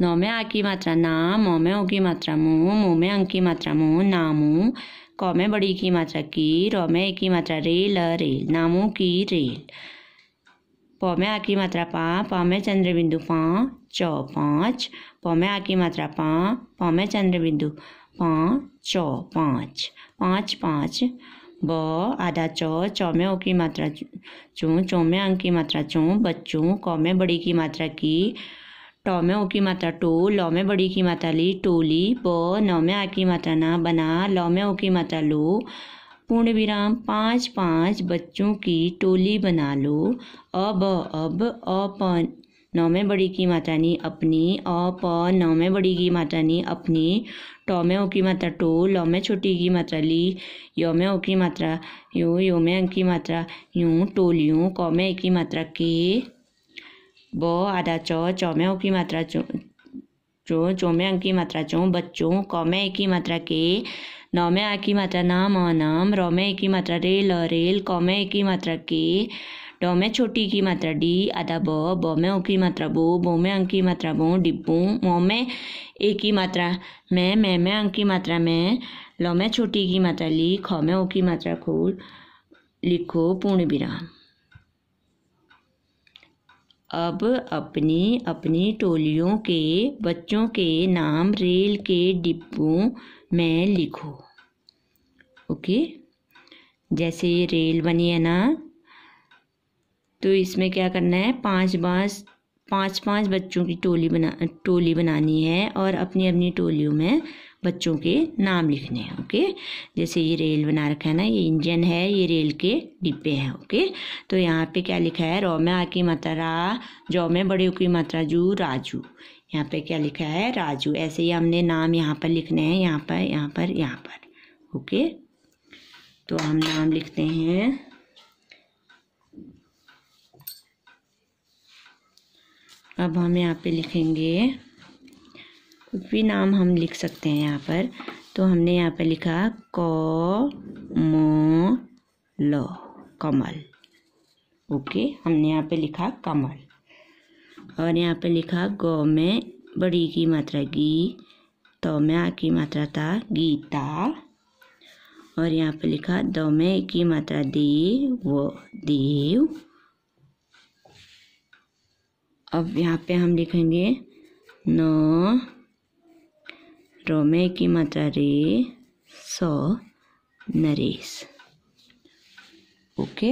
नौ में आ की मात्रा ना मौ में ओ की मात्रा मुँह मुँह में अंक की मात्रा मुँह नामू कौ में बड़ी की मात्रा की रो में एक की मात्रा रेल रेल नामू की रेल पौ में आ की मात्रा पा पौ में चंद्र बिंदु पा चौ पाँच पौ में आ की मात्रा पा पौ में चंद्र बिंदु पा चौ पाँच पाँच पाँच ब आधा चौ चौ में ओ की मात्रा चू चौ में अंक की मात्रा चू बच्चों कौ में बड़ी की मात्रा की ट में ओ की मात्रा टो लॉ में बड़ी की मात्रा ली टोली प न में आ की मात्रा ना बना लॉ में ओ की मात्रा लो पूर्ण विराम पाँच पाँच बच्चों की टोली बना लो अब अब अप नौ में बड़ी की मात्रा नी अपनी अप नौ में बड़ी की मात्रा नी अपनी टॉ में ओ की मात्रा टो लॉ में छोटी की मात्रा ली यो में ओ की मात्रा यो यो में अंक की मात्रा यूँ टोलियों कौ में एक की मात्रा के बो आधा चो च की मात्रा चो चो में अंक की मात्रा चो बच्चों क एक की मात्रा के नौमे आ की मात्रा नाम अनाम र एक की मात्रा रेल अरेल रेल कौमे एक की मात्रा के डोमे छोटी की मात्रा डी आधा ब बोमे ओ की मात्रा बो बोमे अंक की मात्रा बो डिब्बू मोमे एक की मात्रा मैं मैं मैं अंक की मात्रा में लोमे छोटी की मात्रा ली खोमे ओ की मात्रा खोल लिखो पूर्ण विराम अब अपनी अपनी टोलियों के बच्चों के नाम रेल के डिब्बों में लिखो ओके जैसे ये रेल बनी है ना तो इसमें क्या करना है पांच बांस पांच पांच बच्चों की टोली बना टोली बनानी है और अपनी अपनी टोलियों में बच्चों के नाम लिखने हैं ओके जैसे ये रेल बना रखा है ना ये इंजन है ये रेल के डिब्बे हैं ओके तो यहाँ पे क्या लिखा है रौ में आ की मात्रा रा जौ में बड़े की मात्रा जू राजू यहाँ पे क्या लिखा है राजू ऐसे ही हमने नाम यहाँ पर लिखने हैं यहाँ पर यहाँ पर यहाँ पर ओके तो हम नाम लिखते हैं अब हम यहाँ पे लिखेंगे भी नाम हम लिख सकते हैं यहाँ पर तो हमने यहाँ पर लिखा कौ म ल कमल ओके हमने यहाँ पे लिखा कमल और यहाँ पे लिखा गौ में बड़ी की मात्रा गी तो में आ की मात्रा था गीता और यहाँ पे लिखा दो में की मात्रा दी वो देव अब यहाँ पे हम लिखेंगे नौ रोमे की मचा रे सो नरेश ओके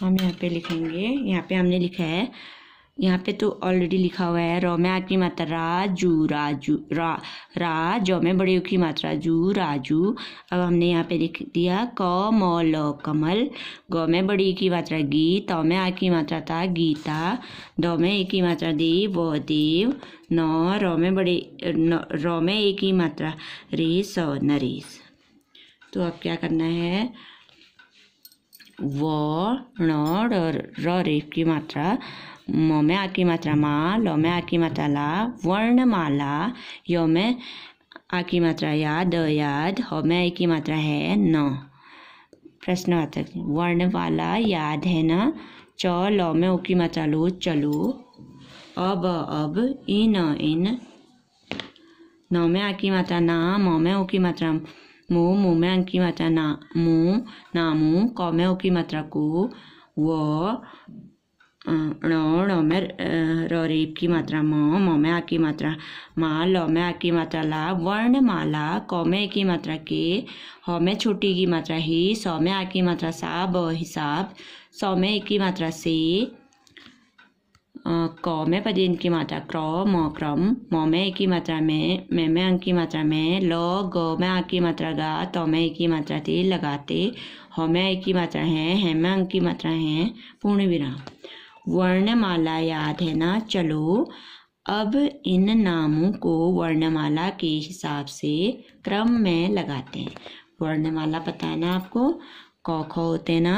हम यहाँ पे लिखेंगे यहाँ पे हमने लिखा है यहाँ पे तो ऑलरेडी लिखा हुआ है रो में आ की मात्रा राजू राजू रा रा जो में बड़े की मात्रा जू राजू अब हमने यहाँ पे लिख दिया क म ल कमल ग में बड़ी की मात्रा गी त में आ की मात्रा था गीता दौ में एक ही मात्रा देव व देव न रौ में बड़े रो में एक ही मात्रा रे स नरेश तो अब क्या करना है व ण र रेप की मात्रा मोम आकी मात्रा मा लो में आकी मात्रा ला वर्णमाला यो में आकी मात्रा या द याद हो में की मात्रा है न प्रश्नवाचक वर्ण वाला याद है न च लो में की मात्रा लो चलो अब अब इन इन न में आकी मात्रा ना म में की मात्रा मु मु में अंकी मात्रा ना मु नामु क में की मात्रा को व ण ण में रेप की मात्रा म म में आ की मात्रा मा ल में आ की मात्रा ला वर्ण माला क में की मात्रा के ह में छोटी की मात्रा ही स में आ की मात्रा सा ब हिसाब स में एक की मात्रा से क में पदेन की मात्रा क्र म क्रम म में एक की मात्रा में मे में अंक की मात्रा में ल ग में आ की मात्रा गा त में एक की मात्रा थे लगाते ह में एक की मात्रा है हे में अंक की मात्रा है पूर्ण विराम वर्णमाला याद है ना चलो अब इन नामों को वर्णमाला के हिसाब से क्रम में लगाते हैं वर्णमाला पता है ना आपको कौ होते ना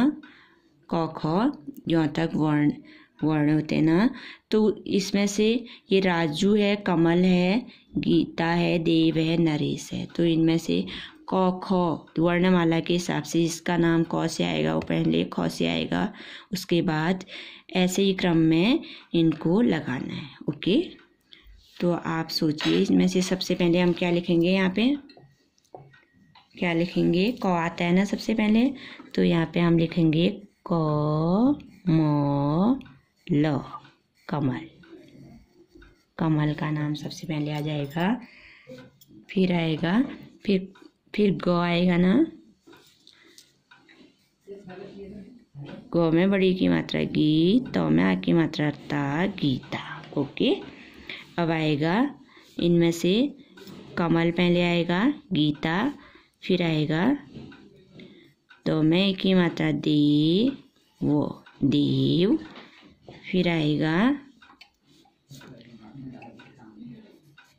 कौ ख तक वर्ण वर्ण होते हैं ना तो इसमें से ये राजू है कमल है गीता है देव है नरेश है तो इनमें से क ख वर्णमाला के हिसाब से जिसका नाम क से आएगा वो पहले ख से आएगा उसके बाद ऐसे ही क्रम में इनको लगाना है ओके तो आप सोचिए इसमें से सबसे पहले हम क्या लिखेंगे यहाँ पे क्या लिखेंगे क आता है ना सबसे पहले तो यहाँ पे हम लिखेंगे क म ल कमल कमल का नाम सबसे पहले आ जाएगा फिर आएगा फिर फिर गौ आएगा ना गौ में बड़ी की मात्रा गी तो में आ की मात्रा ता गीता ओके अब आएगा इनमें से कमल पहले आएगा गीता फिर आएगा तो में की मात्रा दे वो देव फिर आएगा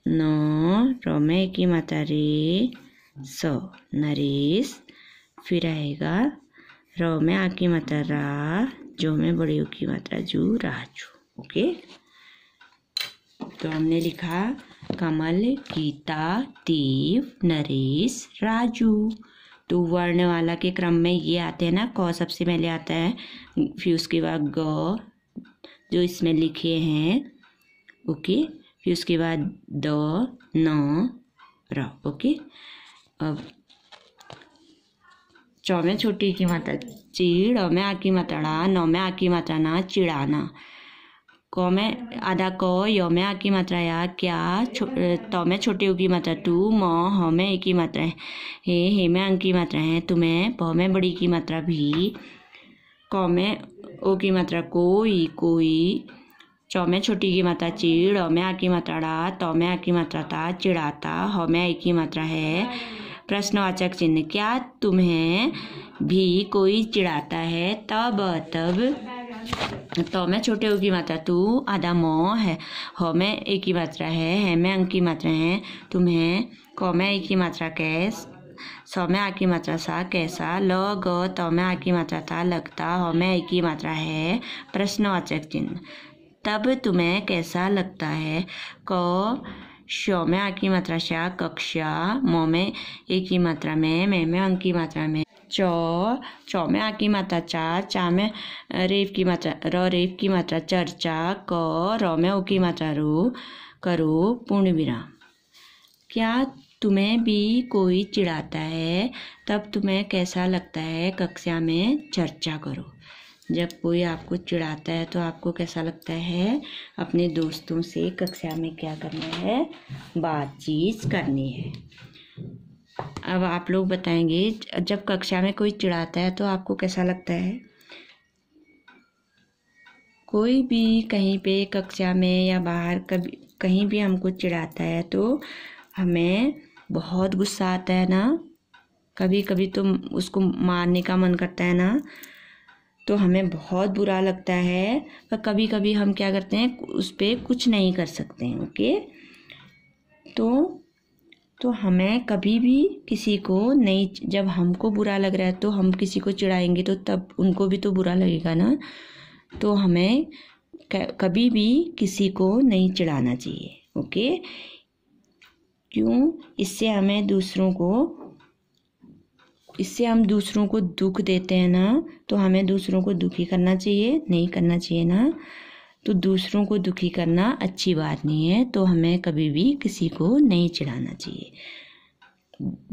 नो रोमे की माता रे सौ नरेश फिर आएगा रो में आ की रा जो में बड़े की माता जू राजू ओके तो हमने लिखा कमल गीता देव नरेश राजू तो वर्ण वाला के क्रम में ये आते हैं ना क सबसे पहले आता है फिर उसके बाद ग जो इसमें लिखे हैं ओके फिर उसके बाद द न र ओके अब चौ छोटी की मात्रा चीड़ में आ की मात्रा नौ में आकी की मात्रा ना चिड़ाना कौ में आधा क यौ में आकी मात्रा या क्या त में छोटे की मात्रा तू म ह में एक ही मात्रा है हे हे में अंकी मात्रा है तुम्हें प में बड़ी की मात्रा भी क में ओ की मात्रा कोई कोई च में छोटी की मात्रा चिड़ में आ की मात्रा डा त में आ की मात्रा ता चिड़ाता ह में आई की मात्रा है प्रश्नवाचक चिन्ह क्या तुम्हें भी कोई चिड़ाता है तब तब तो मैं छोटे ओ की मात्रा तू आधा म है ह में एक ही मात्रा है है में अंक की मात्रा है तुम्हें क में एक ही मात्रा कैस आ की मात्रा सा कैसा ल ग आ की मात्रा था लगता आ की मात्रा है प्रश्नवाचक चिन्ह तब तुम्हें कैसा लगता है क आ की मात्रा शा कक्षा मो में ए की मात्रा में मे में अंग की मात्रा में चौ चौ में आ की मात्रा चा चा में रेव की मात्रा र रेव की मात्रा चर्चा क र में ओ की मात्रा रू करो पूर्ण विराम क्या तुम्हें भी कोई चिढ़ाता है तब तुम्हें कैसा लगता है कक्षा में चर्चा करो जब कोई आपको चिढ़ाता है तो आपको कैसा लगता है अपने दोस्तों से कक्षा में क्या करना है बातचीत करनी है अब आप लोग बताएंगे जब कक्षा में कोई चिढ़ाता है तो आपको कैसा लगता है कोई भी कहीं पे कक्षा में या बाहर कभी कहीं भी हमको चिढ़ाता है तो हमें बहुत गुस्सा आता है ना कभी कभी तो उसको मारने का मन करता है ना तो हमें बहुत बुरा लगता है पर कभी कभी हम क्या करते हैं उस पर कुछ नहीं कर सकते हैं ओके तो तो हमें कभी भी किसी को नहीं जब हमको बुरा लग रहा है तो हम किसी को चिढ़ाएंगे तो तब उनको भी तो बुरा लगेगा ना तो हमें कभी भी किसी को नहीं चिढ़ाना चाहिए ओके क्यों इससे हमें दूसरों को इससे हम दूसरों को दुख देते हैं ना तो हमें दूसरों को दुखी करना चाहिए नहीं करना चाहिए ना तो दूसरों को दुखी करना अच्छी बात नहीं है तो हमें कभी भी किसी को नहीं चिढ़ाना चाहिए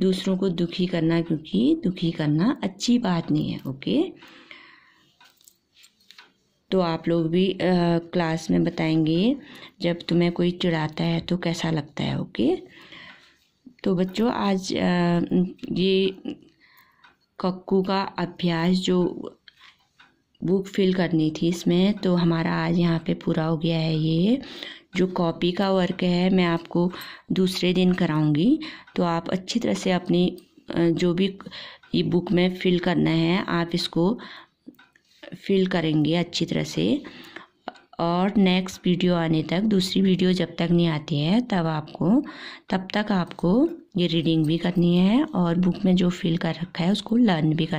दूसरों को दुखी करना क्योंकि दुखी करना अच्छी बात नहीं है ओके तो आप लोग भी आ, क्लास में बताएंगे जब तुम्हें कोई चिढ़ाता है तो कैसा लगता है ओके तो बच्चों आज ये कक्कू का अभ्यास जो बुक फिल करनी थी इसमें तो हमारा आज यहाँ पे पूरा हो गया है ये जो कॉपी का वर्क है मैं आपको दूसरे दिन कराऊंगी तो आप अच्छी तरह से अपनी जो भी ई बुक में फिल करना है आप इसको फिल करेंगे अच्छी तरह से और नेक्स्ट वीडियो आने तक दूसरी वीडियो जब तक नहीं आती है तब आपको तब तक आपको ये रीडिंग भी करनी है और बुक में जो फील कर रखा है उसको लर्न भी करना